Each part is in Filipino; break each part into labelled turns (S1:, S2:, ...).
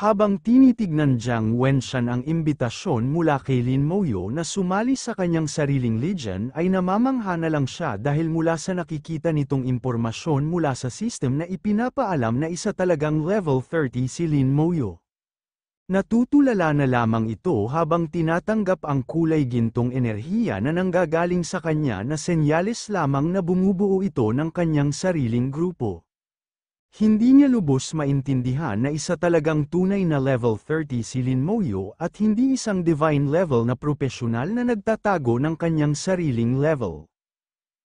S1: Habang tinitignan Jiang Wenshan ang imbitasyon mula kay Lin Moyo na sumali sa kanyang sariling legion ay namamangha na lang siya dahil mula sa nakikita nitong impormasyon mula sa system na ipinapaalam na isa talagang level 30 si Lin Moyo. Natutulala na lamang ito habang tinatanggap ang kulay gintong enerhiya na nanggagaling sa kanya na senyales lamang na bumubuo ito ng kanyang sariling grupo. Hindi niya lubos maintindihan na isa talagang tunay na level 30 si Lin Moyo at hindi isang divine level na propesyonal na nagtatago ng kanyang sariling level.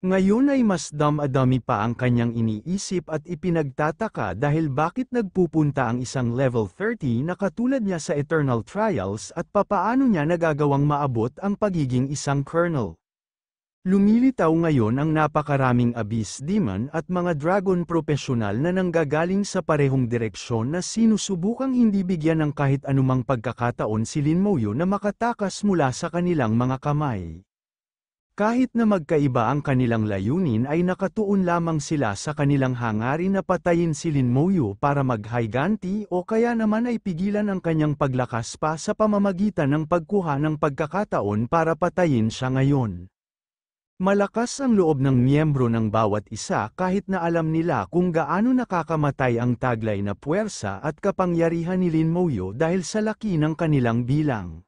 S1: Ngayon ay mas dam-adami pa ang kanyang iniisip at ipinagtataka dahil bakit nagpupunta ang isang level 30 na katulad niya sa Eternal Trials at papaano niya nagagawang maabot ang pagiging isang colonel. Lumilitaw ngayon ang napakaraming abyss demon at mga dragon profesional na nanggagaling sa parehong direksyon na sinusubukang hindi bigyan ng kahit anumang pagkakataon si Lin Moyo na makatakas mula sa kanilang mga kamay. Kahit na magkaiba ang kanilang layunin ay nakatuon lamang sila sa kanilang hangarin na patayin si Lin Moyo para maghayganti o kaya naman ay pigilan ang kanyang paglakas pa sa pamamagitan ng pagkuha ng pagkakataon para patayin siya ngayon. Malakas ang loob ng miyembro ng bawat isa kahit na alam nila kung gaano nakakamatay ang taglay na puwersa at kapangyarihan ni Lin Mouyo dahil sa laki ng kanilang bilang.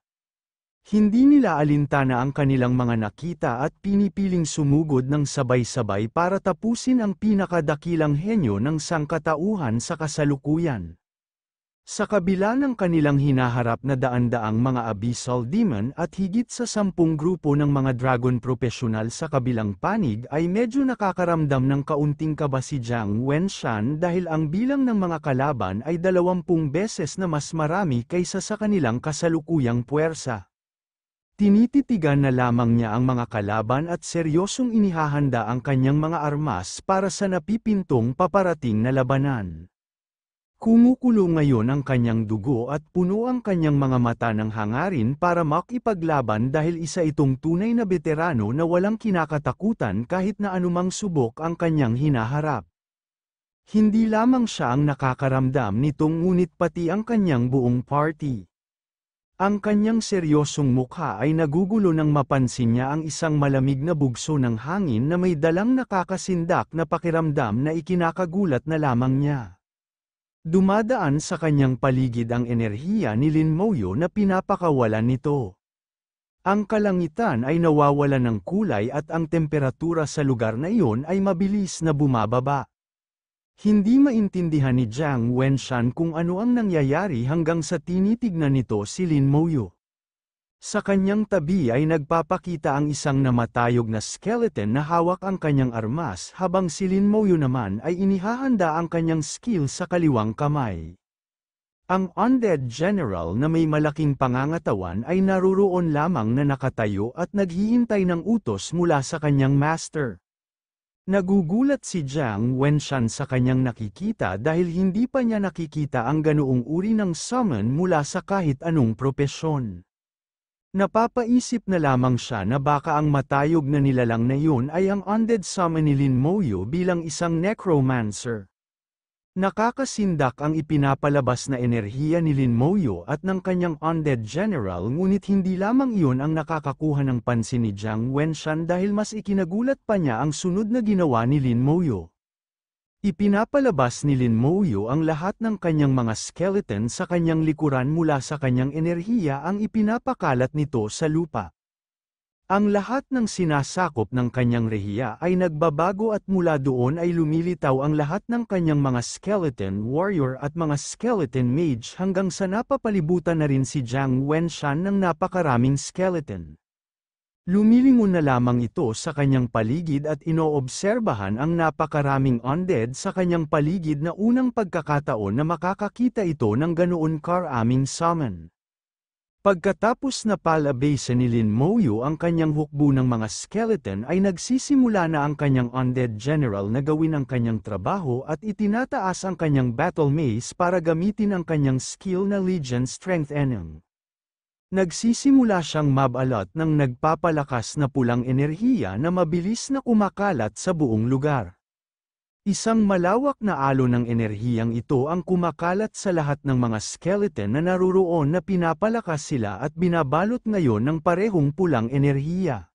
S1: Hindi nila alintana ang kanilang mga nakita at pinipiling sumugod ng sabay-sabay para tapusin ang pinakadakilang henyo ng sangkatauhan sa kasalukuyan. Sa kabila ng kanilang hinaharap na daan-daang mga abyssal demon at higit sa sampung grupo ng mga dragon professional sa kabilang panig ay medyo nakakaramdam ng kaunting kaba si Jiang Wenshan dahil ang bilang ng mga kalaban ay dalawampung beses na mas marami kaysa sa kanilang kasalukuyang puwersa. Tinititigan na lamang niya ang mga kalaban at seryosong inihahanda ang kanyang mga armas para sa napipintong paparating na labanan. Kumukulo ngayon ang kanyang dugo at puno ang kanyang mga mata ng hangarin para makipaglaban dahil isa itong tunay na veterano na walang kinakatakutan kahit na anumang subok ang kanyang hinaharap. Hindi lamang siya ang nakakaramdam nitong ngunit pati ang kanyang buong party. Ang kanyang seryosong mukha ay nagugulo nang mapansin niya ang isang malamig na bugso ng hangin na may dalang nakakasindak na pakiramdam na ikinakagulat na lamang niya. Dumadaan sa kanyang paligid ang enerhiya ni Lin Moyo na pinapakawalan nito. Ang kalangitan ay nawawala ng kulay at ang temperatura sa lugar na iyon ay mabilis na bumababa. Hindi maintindihan ni Jiang Wenshan kung ano ang nangyayari hanggang sa tinitignan nito si Lin Moyo. Sa kanyang tabi ay nagpapakita ang isang namatayog na skeleton na hawak ang kanyang armas habang si Lin Mouyu naman ay inihahanda ang kanyang skill sa kaliwang kamay. Ang undead general na may malaking pangangatawan ay naruroon lamang na nakatayo at naghihintay ng utos mula sa kanyang master. Nagugulat si Jiang Wenshan sa kanyang nakikita dahil hindi pa niya nakikita ang ganoong uri ng summon mula sa kahit anong propesyon. Napapaisip na lamang siya na baka ang matayog na nilalang na yun ay ang undead summon ni Lin Moyo bilang isang necromancer. Nakakasindak ang ipinapalabas na enerhiya ni Lin Moyo at ng kanyang undead general ngunit hindi lamang iyon ang nakakakuha ng pansin ni Jiang Wenshan dahil mas ikinagulat pa niya ang sunod na ginawa ni Lin Moyo. Ipinapalabas ni Lin Mouyo ang lahat ng kanyang mga skeleton sa kanyang likuran mula sa kanyang enerhiya ang ipinapakalat nito sa lupa. Ang lahat ng sinasakop ng kanyang rehiya ay nagbabago at mula doon ay lumilitaw ang lahat ng kanyang mga skeleton warrior at mga skeleton mage hanggang sa napapalibutan na rin si Jiang Wenshan ng napakaraming skeleton. Lumilingon na lamang ito sa kanyang paligid at inoobserbahan ang napakaraming undead sa kanyang paligid na unang pagkakataon na makakakita ito ng ganoon karaming summon. Pagkatapos na palabasin ni Lin Moyu ang kanyang hukbo ng mga skeleton ay nagsisimula na ang kanyang undead general na gawin ang kanyang trabaho at itinataas ang kanyang battle mace para gamitin ang kanyang skill na Legion Strength Enum. Nagsisimula siyang mabalat ng nagpapalakas na pulang enerhiya na mabilis na kumakalat sa buong lugar. Isang malawak na alo ng enerhiyang ito ang kumakalat sa lahat ng mga skeleton na naruroon na pinapalakas sila at binabalot ngayon ng parehong pulang enerhiya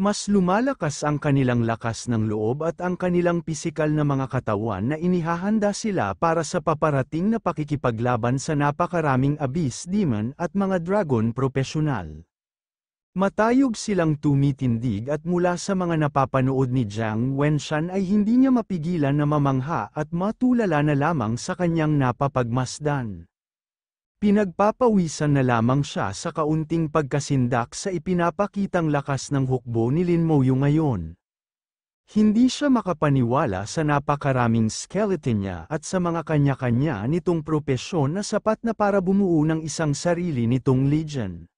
S1: mas lumalakas ang kanilang lakas ng loob at ang kanilang pisikal na mga katawan na inihahanda sila para sa paparating na pakikipaglaban sa napakaraming abyss demon at mga dragon profesional. Matayog silang tumitindig at mula sa mga napapanood ni Jiang Wenshan ay hindi niya mapigilan na mamangha at matulala na lamang sa kanyang napapagmasdan. Pinagpapawisan na lamang siya sa kaunting pagkasindak sa ipinapakitang lakas ng hukbo ni Lin Moyo ngayon. Hindi siya makapaniwala sa napakaraming skeleton niya at sa mga kanya-kanya nitong propesyon na sapat na para bumuo ng isang sarili nitong legion.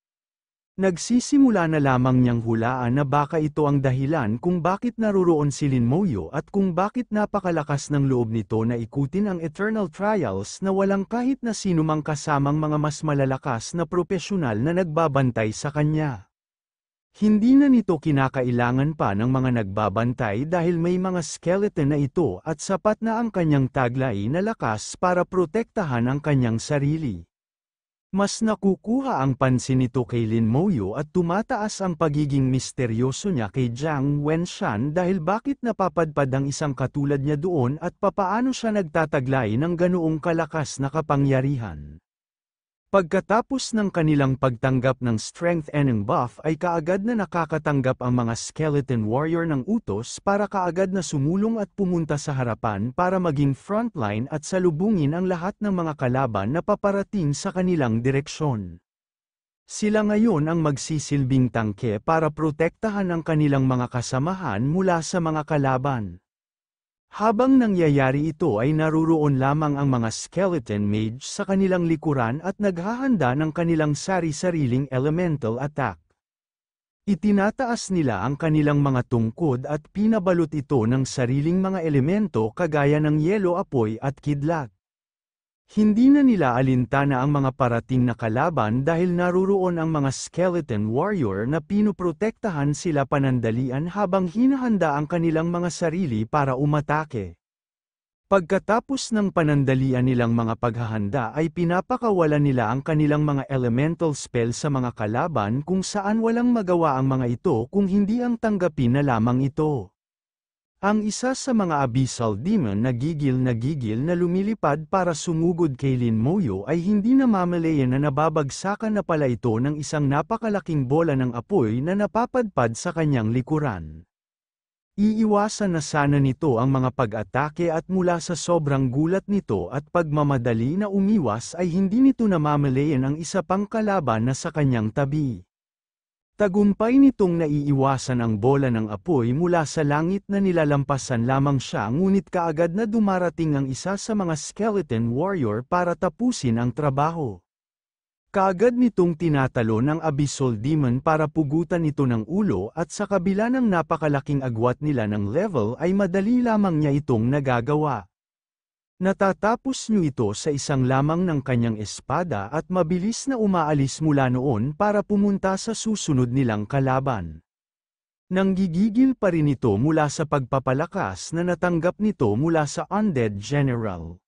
S1: Nagsisimula na lamang niyang hulaan na baka ito ang dahilan kung bakit naruroon si Lin Moyo at kung bakit napakalakas ng loob nito na ikutin ang eternal trials na walang kahit na sinumang kasamang mga mas malalakas na propesyonal na nagbabantay sa kanya. Hindi na nito kinakailangan pa ng mga nagbabantay dahil may mga skeleton na ito at sapat na ang kanyang taglay na lakas para protektahan ang kanyang sarili. Mas nakukuha ang pansin nito kay Lin Moyo at tumataas ang pagiging misteryoso niya kay Jiang Wenshan dahil bakit napapadpad ang isang katulad niya doon at papaano siya nagtataglay ng ganoong kalakas na kapangyarihan. Pagkatapos ng kanilang pagtanggap ng strength and buff ay kaagad na nakakatanggap ang mga skeleton warrior ng utos para kaagad na sumulong at pumunta sa harapan para maging frontline at salubungin ang lahat ng mga kalaban na paparating sa kanilang direksyon. Sila ngayon ang magsisilbing tangke para protektahan ang kanilang mga kasamahan mula sa mga kalaban. Habang nangyayari ito ay naruroon lamang ang mga skeleton mage sa kanilang likuran at naghahanda ng kanilang sari-sariling elemental attack. Itinataas nila ang kanilang mga tungkod at pinabalot ito ng sariling mga elemento kagaya ng yelo apoy at kidlat. Hindi na nila alintana ang mga parating na kalaban dahil naruroon ang mga skeleton warrior na pinoprotektahan sila panandalian habang hinahanda ang kanilang mga sarili para umatake. Pagkatapos ng panandalian nilang mga paghahanda ay pinapakawala nila ang kanilang mga elemental spell sa mga kalaban kung saan walang magawa ang mga ito kung hindi ang tanggapin na lamang ito. Ang isa sa mga abyssal demon na gigil-nagigil na lumilipad para sumugod kay Lin Moyo ay hindi namamalayan na nababagsakan na pala ito ng isang napakalaking bola ng apoy na napapadpad sa kanyang likuran. Iiwasan na sana nito ang mga pag-atake at mula sa sobrang gulat nito at pagmamadali na umiwas ay hindi nito namamalayan ang isa pang kalaban na sa kanyang tabi. Tagumpay nitong naiiwasan ang bola ng apoy mula sa langit na nilalampasan lamang siya ngunit kaagad na dumarating ang isa sa mga skeleton warrior para tapusin ang trabaho. Kaagad nitong tinatalo ng abyssal demon para pugutan ito ng ulo at sa kabila ng napakalaking agwat nila ng level ay madali lamang niya itong nagagawa. Natatapos niyo ito sa isang lamang ng kanyang espada at mabilis na umaalis mula noon para pumunta sa susunod nilang kalaban. Nanggigigil pa rin ito mula sa pagpapalakas na natanggap nito mula sa undead general.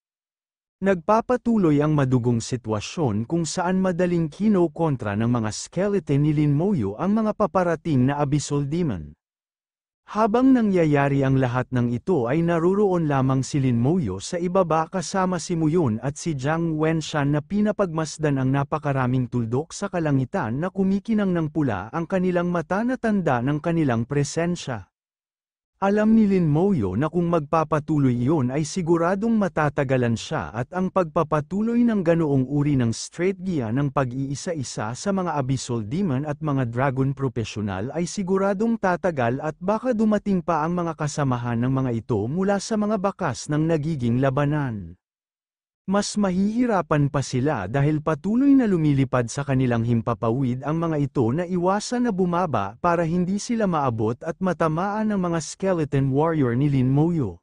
S1: Nagpapatuloy ang madugong sitwasyon kung saan madaling kinokontra ng mga skeleton ni Lin Moyo ang mga paparating na abyssal demon. Habang nangyayari ang lahat ng ito ay naruroon lamang si Lin Moyo sa ibaba kasama si Muyon at si Jiang Wenshan na pinapagmasdan ang napakaraming tuldok sa kalangitan na kumikinang ng pula ang kanilang mata na tanda ng kanilang presensya. Alam ni Lin Moyo na kung magpapatuloy yon ay siguradong matatagalan siya at ang pagpapatuloy ng ganoong uri ng straight strategiya ng pag-iisa-isa sa mga abyssal demon at mga dragon profesional ay siguradong tatagal at baka dumating pa ang mga kasamahan ng mga ito mula sa mga bakas ng nagiging labanan. Mas mahihirapan pa sila dahil patuloy na lumilipad sa kanilang himpapawid ang mga ito na iwasan na bumaba para hindi sila maabot at matamaan ng mga skeleton warrior ni Lin Moyo.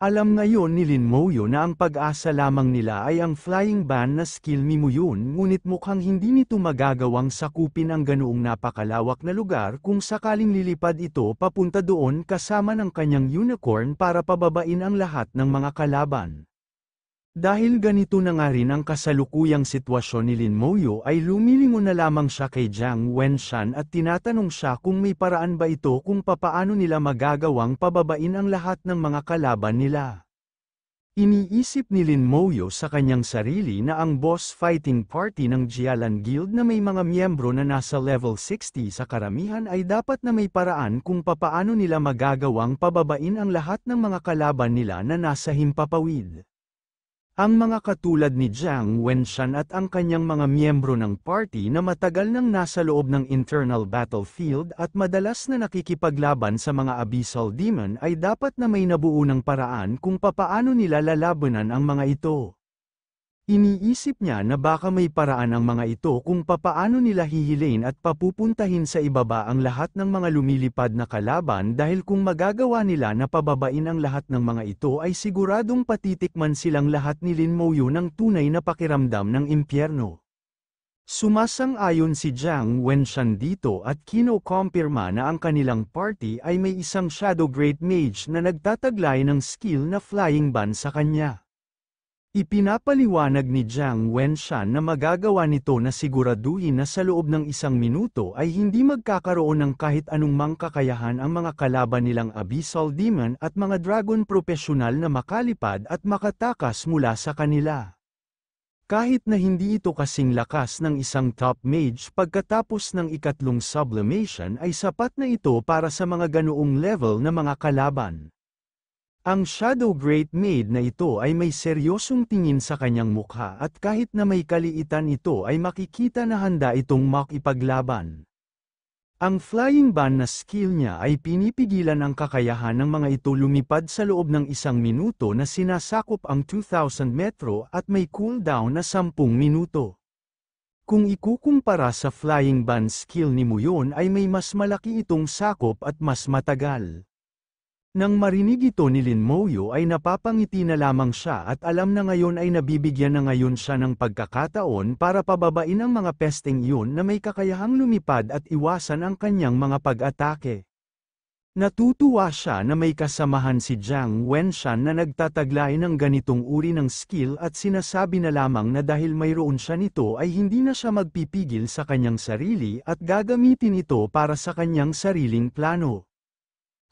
S1: Alam ngayon ni Lin Moyo na ang pag-asa lamang nila ay ang flying ban na skill ni Muyun ngunit mukhang hindi nito magagawang sakupin ang ganoong napakalawak na lugar kung sakaling lilipad ito papunta doon kasama ng kanyang unicorn para pababain ang lahat ng mga kalaban. Dahil ganito na nga rin ang kasalukuyang sitwasyon ni Lin Moyo ay lumilingo na lamang siya kay Jiang Wenshan at tinatanong siya kung may paraan ba ito kung papaano nila magagawang pababain ang lahat ng mga kalaban nila. Iniisip ni Lin Moyo sa kanyang sarili na ang boss fighting party ng Jialan Guild na may mga miyembro na nasa level 60 sa karamihan ay dapat na may paraan kung papaano nila magagawang pababain ang lahat ng mga kalaban nila na nasa himpapawid. Ang mga katulad ni Jiang Wenshan at ang kanyang mga miyembro ng party na matagal nang nasa loob ng internal battlefield at madalas na nakikipaglaban sa mga abyssal demon ay dapat na may nabuo ng paraan kung papaano nila lalabanan ang mga ito. Iniisip niya na baka may paraan ang mga ito kung papaano nila hihilain at papupuntahin sa ibaba ang lahat ng mga lumilipad na kalaban dahil kung magagawa nila na pababain ang lahat ng mga ito ay siguradong patitikman silang lahat ni Lin Mouyu ng tunay na pakiramdam ng impyerno. Sumasang-ayon si Jiang Wenshan dito at kinokompirma na ang kanilang party ay may isang Shadow Great Mage na nagtataglay ng skill na Flying Ban sa kanya. Ipinapaliwanag ni Jiang Wenshan na magagawa nito na siguraduhin na sa loob ng isang minuto ay hindi magkakaroon ng kahit anong kakayahan ang mga kalaban nilang Abyssal Demon at mga Dragon Professional na makalipad at makatakas mula sa kanila. Kahit na hindi ito kasing lakas ng isang top mage pagkatapos ng ikatlong sublimation ay sapat na ito para sa mga ganoong level na mga kalaban. Ang Shadow Great Maid na ito ay may seryosong tingin sa kanyang mukha at kahit na may kaliitan ito ay makikita na handa itong makipaglaban. Ang flying ban na skill niya ay pinipigilan ang kakayahan ng mga ito lumipad sa loob ng isang minuto na sinasakop ang 2,000 metro at may cooldown na 10 minuto. Kung ikukumpara sa flying ban skill ni Muyon ay may mas malaki itong sakop at mas matagal. Nang marinig ito ni Lin Moyo ay napapangiti na lamang siya at alam na ngayon ay nabibigyan na ngayon siya ng pagkakataon para pababain ang mga pesting yun na may kakayahang lumipad at iwasan ang kanyang mga pag-atake. Natutuwa siya na may kasamahan si Jiang Wenshan na nagtataglay ng ganitong uri ng skill at sinasabi na lamang na dahil mayroon siya nito ay hindi na siya magpipigil sa kanyang sarili at gagamitin ito para sa kanyang sariling plano.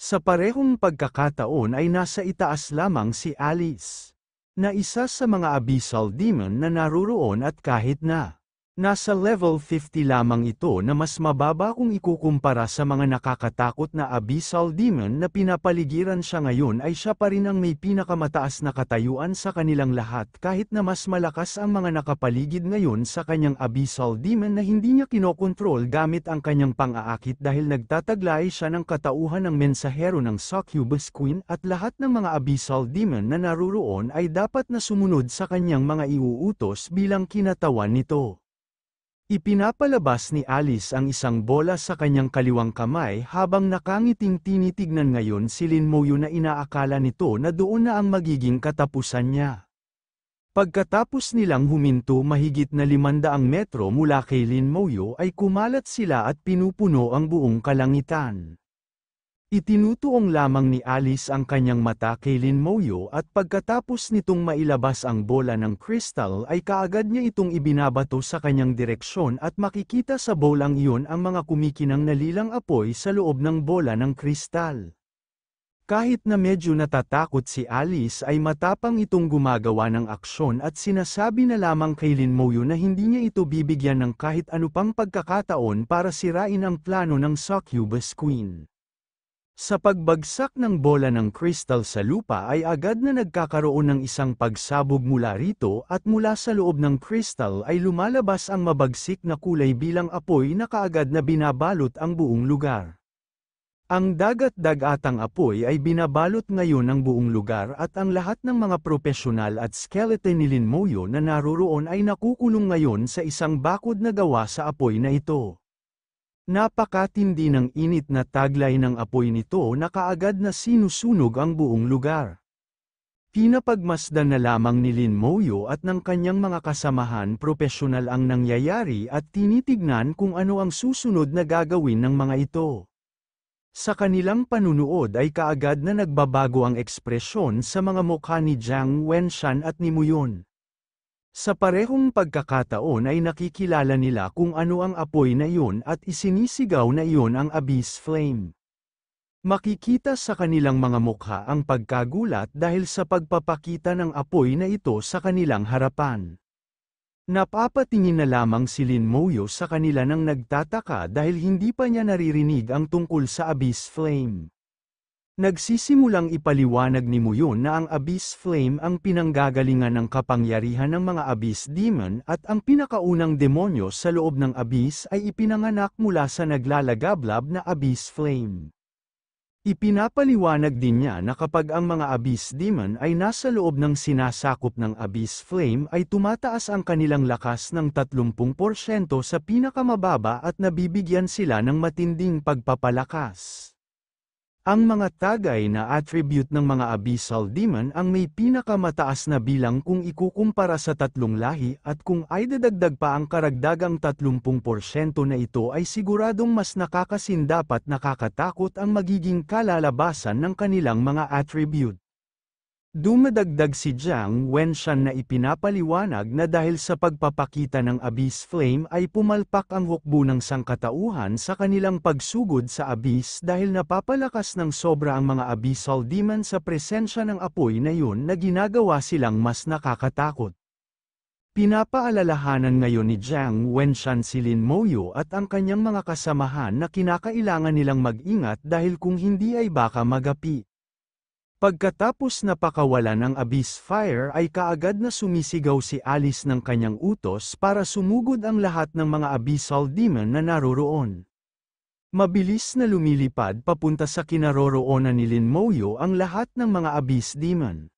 S1: Sa parehong pagkakataon ay nasa itaas lamang si Alice, na isa sa mga abyssal demon na naruroon at kahit na Nasa level 50 lamang ito na mas mababa kung ikukumpara sa mga nakakatakot na abyssal demon na pinapaligiran siya ngayon ay siya pa rin ang may pinakamataas na katayuan sa kanilang lahat kahit na mas malakas ang mga nakapaligid ngayon sa kanyang abyssal demon na hindi niya kinokontrol gamit ang kanyang pang-aakit dahil nagtataglay siya ng katauhan ng mensahero ng succubus queen at lahat ng mga abyssal demon na naruroon ay dapat na sumunod sa kanyang mga iuutos bilang kinatawan nito. Ipinapalabas ni Alice ang isang bola sa kanyang kaliwang kamay habang nakangiting tinitignan ngayon si Lin Moyo na inaakala nito na doon na ang magiging katapusan niya. Pagkatapos nilang huminto mahigit na limandaang metro mula kay Lin Moyo ay kumalat sila at pinupuno ang buong kalangitan. Itinutuong lamang ni Alice ang kanyang mata kay Lin Moyo at pagkatapos nitong mailabas ang bola ng kristal ay kaagad niya itong ibinabato sa kanyang direksyon at makikita sa bolang iyon ang mga kumikinang nalilang apoy sa loob ng bola ng kristal. Kahit na medyo natatakot si Alice ay matapang itong gumagawa ng aksyon at sinasabi na lamang kay Lin Moyo na hindi niya ito bibigyan ng kahit anupang pagkakataon para sirain ang plano ng succubus queen. Sa pagbagsak ng bola ng kristal sa lupa ay agad na nagkakaroon ng isang pagsabog mula rito at mula sa loob ng kristal ay lumalabas ang mabagsik na kulay bilang apoy na kaagad na binabalot ang buong lugar. Ang dagat-dagatang apoy ay binabalot ngayon ang buong lugar at ang lahat ng mga propesyonal at skeleton ni Linmoyo na naroroon ay nakukulong ngayon sa isang bakod na gawa sa apoy na ito. Napakatindi ng init na taglay ng apoy nito na kaagad na sinusunog ang buong lugar. Pinapagmasdan na lamang ni Lin Moyo at ng kanyang mga kasamahan propesyonal ang nangyayari at tinitignan kung ano ang susunod na gagawin ng mga ito. Sa kanilang panunood ay kaagad na nagbabago ang ekspresyon sa mga mukha ni Jiang Wenshan at ni Muyon. Sa parehong pagkakataon ay nakikilala nila kung ano ang apoy na iyon at isinisigaw na iyon ang abyss flame. Makikita sa kanilang mga mukha ang pagkagulat dahil sa pagpapakita ng apoy na ito sa kanilang harapan. Napapatingin na lamang si Lin Moyo sa kanila nang nagtataka dahil hindi pa niya naririnig ang tungkol sa abyss flame. Nagsisimulang ipaliwanag ni Muyon na ang Abyss Flame ang pinanggagalingan ng kapangyarihan ng mga Abyss Demon at ang pinakaunang demonyo sa loob ng Abyss ay ipinanganak mula sa naglalagablab na Abyss Flame. Ipinapaliwanag din niya na kapag ang mga Abyss Demon ay nasa loob ng sinasakop ng Abyss Flame ay tumataas ang kanilang lakas ng 30% sa pinakamababa at nabibigyan sila ng matinding pagpapalakas. Ang mga tagay na attribute ng mga abyssal demon ang may pinakamataas na bilang kung ikukumpara sa tatlong lahi at kung ay dadagdag pa ang karagdagang 30% na ito ay siguradong mas nakakasindapat nakakatakot ang magiging kalalabasan ng kanilang mga attribute. Dumadagdag si Jiang Wenshan na ipinapaliwanag na dahil sa pagpapakita ng Abyss Flame ay pumalpak ang hukbo ng sangkatauhan sa kanilang pagsugod sa Abyss dahil napapalakas ng sobra ang mga Abyssal Demon sa presensya ng apoy na yun na ginagawa silang mas nakakatakot. Pinapaalalahanan ngayon ni Jiang Wenshan si Lin Moyo at ang kanyang mga kasamahan na kinakailangan nilang mag-ingat dahil kung hindi ay baka magapi. Pagkatapos napakawala ng abyss fire ay kaagad na sumisigaw si Alice ng kanyang utos para sumugod ang lahat ng mga abyssal demon na naroroon. Mabilis na lumilipad papunta sa kinaroroonan ni Lin Moyo ang lahat ng mga abyss demon.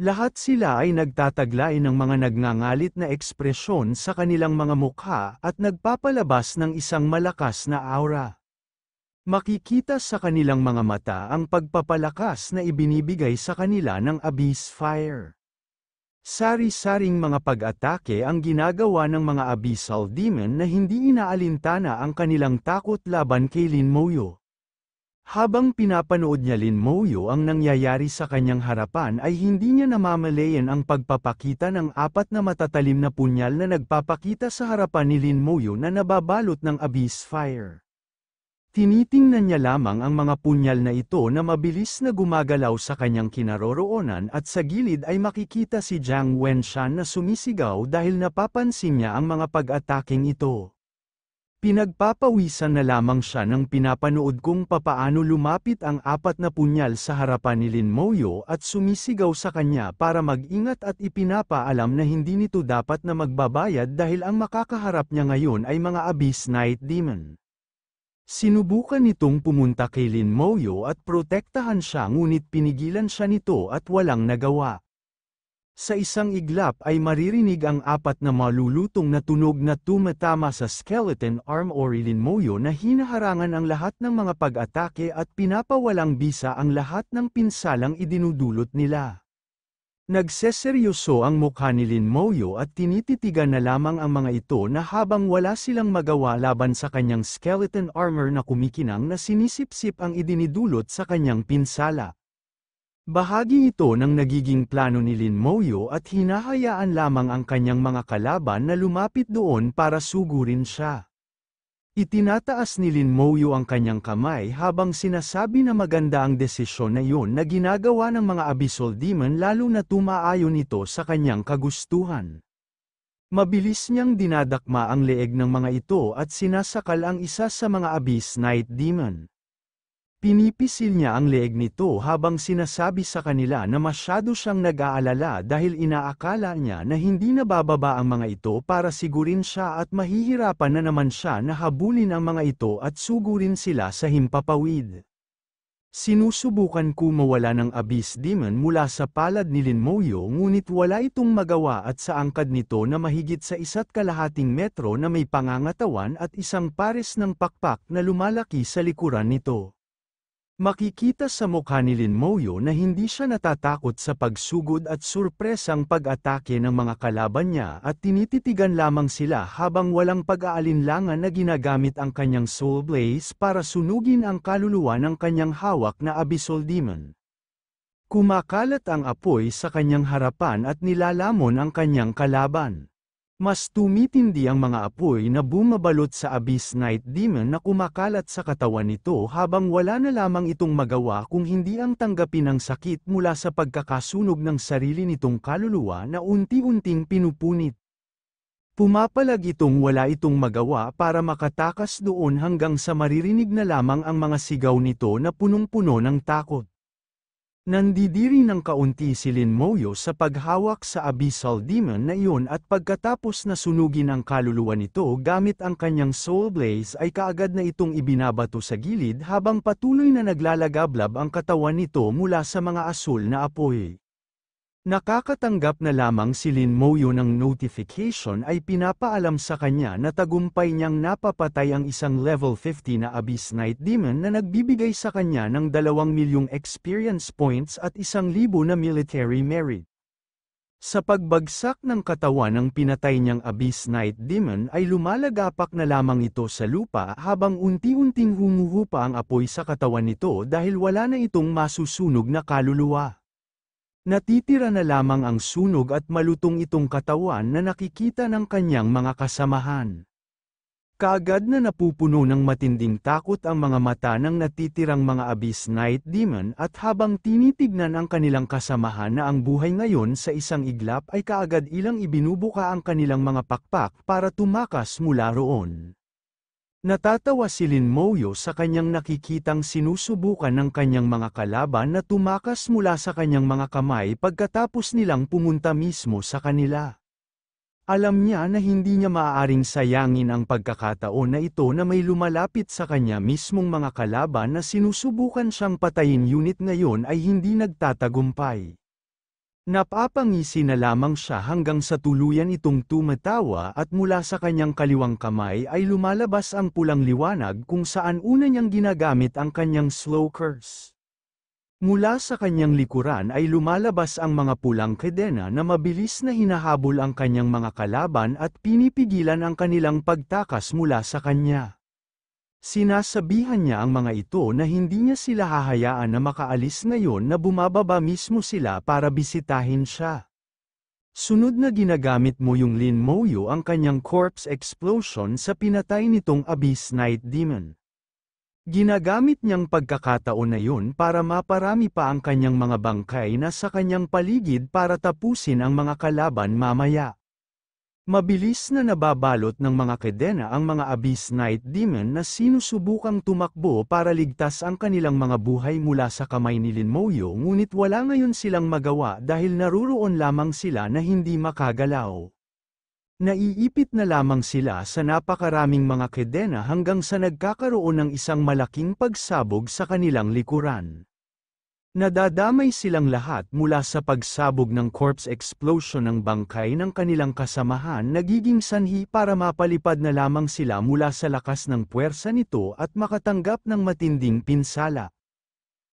S1: Lahat sila ay nagtataglay ng mga nagngangalit na ekspresyon sa kanilang mga mukha at nagpapalabas ng isang malakas na aura. Makikita sa kanilang mga mata ang pagpapalakas na ibinibigay sa kanila ng abyss fire. Sari-saring mga pag-atake ang ginagawa ng mga abyssal demon na hindi inaalintana ang kanilang takot laban kay Lin Moyo. Habang pinapanood niya Lin Moyo ang nangyayari sa kanyang harapan ay hindi niya namamalayan ang pagpapakita ng apat na matatalim na punyal na nagpapakita sa harapan ni Lin Moyo na nababalot ng abyss fire. Tinitingnan niya lamang ang mga punyal na ito na mabilis na gumagalaw sa kanyang kinaroroonan at sa gilid ay makikita si Jiang Wenshan na sumisigaw dahil napapansin niya ang mga pag-ataking ito. Pinagpapawisan na lamang siya nang pinapanood kung papaano lumapit ang apat na punyal sa harapan ni Lin Moyo at sumisigaw sa kanya para mag-ingat at ipinapaalam na hindi nito dapat na magbabayad dahil ang makakaharap niya ngayon ay mga Abyss Night Demon. Sinubukan nitong pumunta kay Lin Moyo at protektahan siya ngunit pinigilan siya nito at walang nagawa. Sa isang iglap ay maririnig ang apat na malulutong na tunog na tumatama sa skeleton arm or Lin Moyo na hinaharangan ang lahat ng mga pag-atake at pinapawalang bisa ang lahat ng pinsalang idinudulot nila. Nagseseryoso ang mukha ni Lin Moyo at tinititigan na lamang ang mga ito na habang wala silang magawa laban sa kanyang skeleton armor na kumikinang na sinisipsip ang idinidulot sa kanyang pinsala. Bahagi ito ng nagiging plano ni Lin Moyo at hinahayaan lamang ang kanyang mga kalaban na lumapit doon para sugurin siya. Itinataas ni Lin Moyo ang kanyang kamay habang sinasabi na maganda ang desisyon na yun na ginagawa ng mga abyssal demon lalo na tumaayon ito sa kanyang kagustuhan. Mabilis niyang dinadakma ang leeg ng mga ito at sinasakal ang isa sa mga abyss night demon. Pinipisil niya ang leeg nito habang sinasabi sa kanila na masyado siyang nag-aalala dahil inaakala niya na hindi nabababa ang mga ito para sigurin siya at mahihirapan na naman siya na habulin ang mga ito at sugurin sila sa himpapawid. Sinusubukan ko mawala ng abyss demon mula sa palad ni Lin Moyo ngunit wala itong magawa at sa angkad nito na mahigit sa isa't kalahating metro na may pangangatawan at isang pares ng pakpak na lumalaki sa likuran nito. Makikita sa mukha ni Lin Moyo na hindi siya natatakot sa pagsugod at surpresang pag-atake ng mga kalaban niya at tinititigan lamang sila habang walang pag-aalinlangan na ginagamit ang kanyang soul blaze para sunugin ang kaluluwa ng kanyang hawak na abyssal demon. Kumakalat ang apoy sa kanyang harapan at nilalamon ang kanyang kalaban. Mas tumitindi ang mga apoy na bumabalot sa Abyss Night Demon na kumakalat sa katawan nito habang wala na lamang itong magawa kung hindi ang tanggapin ang sakit mula sa pagkakasunog ng sarili nitong kaluluwa na unti-unting pinupunit. Pumapalag itong wala itong magawa para makatakas doon hanggang sa maririnig na lamang ang mga sigaw nito na punong-puno ng takot. Nandidiri ng kaunti si Lin Moyo sa paghawak sa Abyssal Demon na iyon at pagkatapos na sunugin ang kaluluwa nito gamit ang kanyang Soul Blaze ay kaagad na itong ibinabato sa gilid habang patuloy na naglalagablab ang katawan nito mula sa mga asul na apoy. Nakakatanggap na lamang si Lin Moyo ng notification ay pinapaalam sa kanya na tagumpay niyang napapatay ang isang level 50 na Abyss Knight Demon na nagbibigay sa kanya ng 2 milyong experience points at 1,000 na military merit. Sa pagbagsak ng katawan ng pinatay niyang Abyss Knight Demon ay lumalagapak na lamang ito sa lupa habang unti-unting humuhupa ang apoy sa katawan nito dahil wala na itong masusunog na kaluluwa. Natitira na lamang ang sunog at malutong itong katawan na nakikita ng kanyang mga kasamahan. Kaagad na napupuno ng matinding takot ang mga mata ng natitirang mga abyss night demon at habang tinitignan ang kanilang kasamahan na ang buhay ngayon sa isang iglap ay kaagad ilang ibinubuka ang kanilang mga pakpak para tumakas mula roon. Natatawa si Lin Moyo sa kanyang nakikitang sinusubukan ng kanyang mga kalaban na tumakas mula sa kanyang mga kamay pagkatapos nilang pumunta mismo sa kanila. Alam niya na hindi niya maaaring sayangin ang pagkakataon na ito na may lumalapit sa kanya mismong mga kalaban na sinusubukan siyang patayin unit ngayon ay hindi nagtatagumpay. Napapangisi na lamang siya hanggang sa tuluyan itong tumatawa at mula sa kanyang kaliwang kamay ay lumalabas ang pulang liwanag kung saan una niyang ginagamit ang kanyang slow curse. Mula sa kanyang likuran ay lumalabas ang mga pulang kadena na mabilis na hinahabol ang kanyang mga kalaban at pinipigilan ang kanilang pagtakas mula sa kanya. Sinasabihan niya ang mga ito na hindi niya sila hahayaan na makaalis ngayon na bumababa mismo sila para bisitahin siya. Sunod na ginagamit mo yung Lin Moyo ang kanyang corpse explosion sa pinatay nitong Abyss Night Demon. Ginagamit niyang pagkakataon na yun para maparami pa ang kanyang mga bangkay na sa kanyang paligid para tapusin ang mga kalaban mamaya. Mabilis na nababalot ng mga kedena ang mga abyss night demon na sinusubukang tumakbo para ligtas ang kanilang mga buhay mula sa kamay ni Lin Moyo ngunit wala ngayon silang magawa dahil naruroon lamang sila na hindi makagalaw. Naiipit na lamang sila sa napakaraming mga kedena hanggang sa nagkakaroon ng isang malaking pagsabog sa kanilang likuran. Nadadamay silang lahat mula sa pagsabog ng corpse explosion ng bangkay ng kanilang kasamahan nagiging sanhi para mapalipad na lamang sila mula sa lakas ng puwersa nito at makatanggap ng matinding pinsala.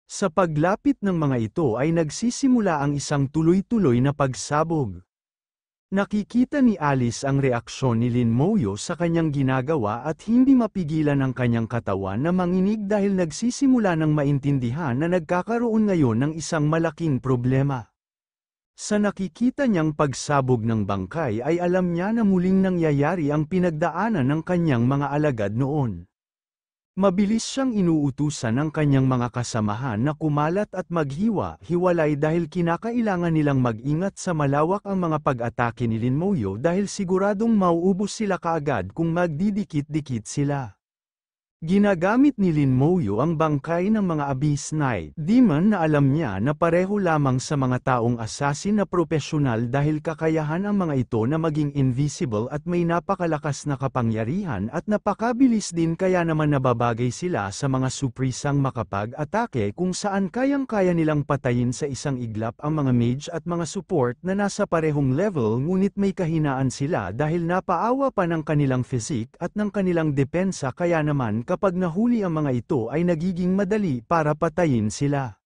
S1: Sa paglapit ng mga ito ay nagsisimula ang isang tuloy-tuloy na pagsabog. Nakikita ni Alice ang reaksyon ni Lin Moyo sa kanyang ginagawa at hindi mapigilan ang kanyang katawan na manginig dahil nagsisimula ng maintindihan na nagkakaroon ngayon ng isang malaking problema. Sa nakikita niyang pagsabog ng bangkay ay alam niya na muling nangyayari ang pinagdaanan ng kanyang mga alagad noon. Mabilis siyang inuutusan ng kanyang mga kasamahan na kumalat at maghiwa-hiwalay dahil kinakailangan nilang mag-ingat sa malawak ang mga pag-atake ni Lin Moyo dahil siguradong mauubos sila kaagad kung magdidikit-dikit sila. Ginagamit ni Lin Moyo ang bangkay ng mga Abyss Knight, Di man na alam niya na pareho lamang sa mga taong assassin na propesyonal dahil kakayahan ang mga ito na maging invisible at may napakalakas na kapangyarihan at napakabilis din kaya naman nababagay sila sa mga suprisang makapag-atake kung saan kayang-kaya nilang patayin sa isang iglap ang mga mage at mga support na nasa parehong level ngunit may kahinaan sila dahil napaawa pa ng kanilang physique at ng kanilang depensa kaya naman kapag nahuli ang mga ito ay nagiging madali para patayin sila.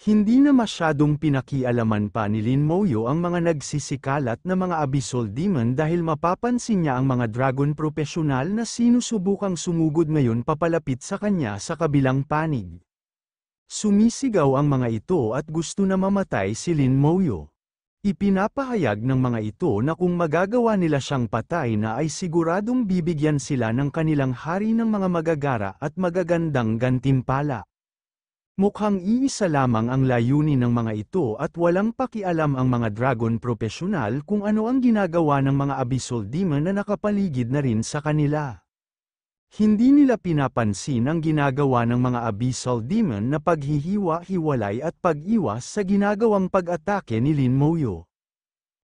S1: Hindi na masyadong pinakialaman pa ni Lin Moyo ang mga nagsisikalat na mga abyssal demon dahil mapapansin niya ang mga dragon profesional na sinusubukang sumugod ngayon papalapit sa kanya sa kabilang panig. Sumisigaw ang mga ito at gusto na mamatay si Lin Moyo. Ipinapahayag ng mga ito na kung magagawa nila siyang patay na ay siguradong bibigyan sila ng kanilang hari ng mga magagara at magagandang gantimpala. Mukhang iisa lamang ang layunin ng mga ito at walang pakialam ang mga dragon profesional kung ano ang ginagawa ng mga abyssal demon na nakapaligid na rin sa kanila. Hindi nila pinapansin ang ginagawa ng mga abyssal demon na paghihiwa-hiwalay at pag-iwas sa ginagawang pag-atake ni Lin Moyo.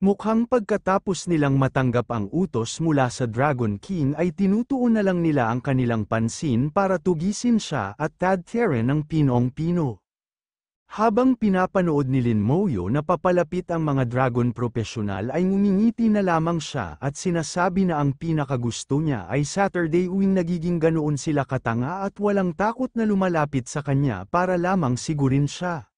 S1: Mukhang pagkatapos nilang matanggap ang utos mula sa Dragon King ay tinutuon na lang nila ang kanilang pansin para tugisin siya at Tad Terran ng Pinong Pino. Habang pinapanood ni Lin Moyo na papalapit ang mga dragon profesional ay ngumingiti na lamang siya at sinasabi na ang pinakagusto niya ay Saturday uwing nagiging ganoon sila katanga at walang takot na lumalapit sa kanya para lamang sigurin siya.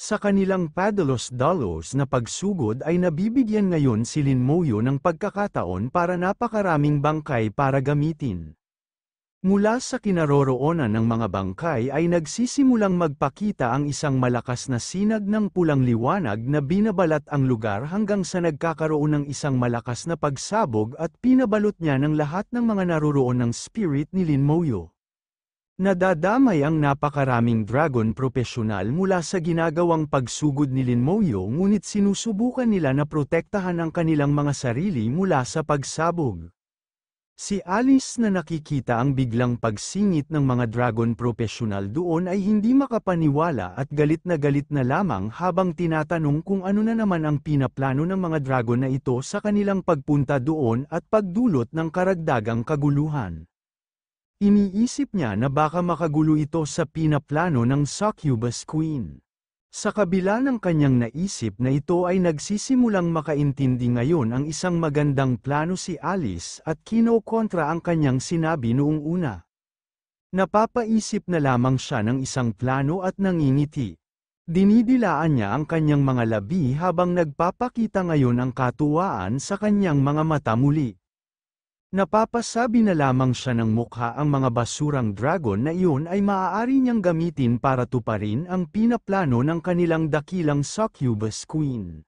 S1: Sa kanilang Padalos Dalos na pagsugod ay nabibigyan ngayon si Lin Moyo ng pagkakataon para napakaraming bangkay para gamitin. Mula sa kinaroroonan ng mga bangkay ay nagsisimulang magpakita ang isang malakas na sinag ng pulang liwanag na binabalat ang lugar hanggang sa nagkakaroon ng isang malakas na pagsabog at pinabalot niya ng lahat ng mga naroroon ng spirit ni Lin Moyo. Nadadamay ang napakaraming dragon profesional mula sa ginagawang pagsugod ni Lin Moyo ngunit sinusubukan nila na protektahan ang kanilang mga sarili mula sa pagsabog. Si Alice na nakikita ang biglang pagsingit ng mga dragon professional doon ay hindi makapaniwala at galit na galit na lamang habang tinatanong kung ano na naman ang pinaplano ng mga dragon na ito sa kanilang pagpunta doon at pagdulot ng karagdagang kaguluhan. Iniisip niya na baka makagulo ito sa pinaplano ng succubus queen. Sa kabila ng kanyang naisip na ito ay nagsisimulang makaintindi ngayon ang isang magandang plano si Alice at kinokontra ang kanyang sinabi noong una. Napapaisip na lamang siya ng isang plano at nanginiti. Dinidilaan niya ang kanyang mga labi habang nagpapakita ngayon ang katuwaan sa kanyang mga mata muli. Napapasabi na lamang siya ng mukha ang mga basurang dragon na iyon ay maaari niyang gamitin para tuparin ang pinaplano ng kanilang dakilang succubus queen.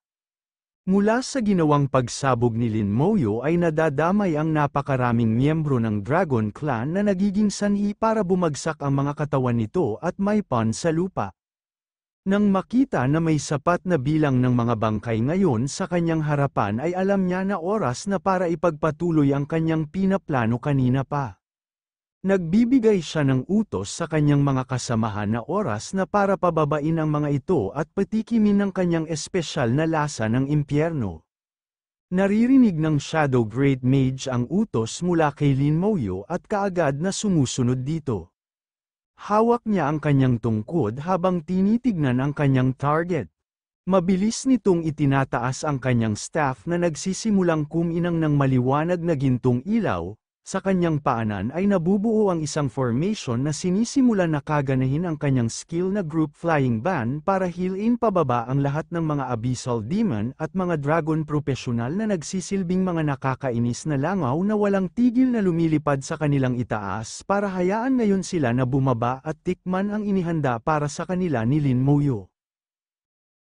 S1: Mula sa ginawang pagsabog ni Lin Moyo ay nadadamay ang napakaraming miyembro ng Dragon Clan na nagiging sanhi para bumagsak ang mga katawan nito at may pan sa lupa. Nang makita na may sapat na bilang ng mga bangkay ngayon sa kanyang harapan ay alam niya na oras na para ipagpatuloy ang kanyang pinaplano kanina pa. Nagbibigay siya ng utos sa kanyang mga kasamahan na oras na para pababain ang mga ito at patikimin ang kanyang espesyal na lasa ng impyerno. Naririnig ng Shadow Great Mage ang utos mula kay Lin Moyo at kaagad na sumusunod dito. Hawak niya ang kanyang tungkod habang tinitignan ang kanyang target. Mabilis nitong itinataas ang kanyang staff na nagsisimulang kuminang ng maliwanag na gintong ilaw, sa kanyang paanan ay nabubuo ang isang formation na sinisimula na kaganahin ang kanyang skill na group flying ban para heal-in pababa ang lahat ng mga abyssal demon at mga dragon profesional na nagsisilbing mga nakakainis na langaw na walang tigil na lumilipad sa kanilang itaas para hayaan ngayon sila na bumaba at tikman ang inihanda para sa kanila ni Lin Moyo.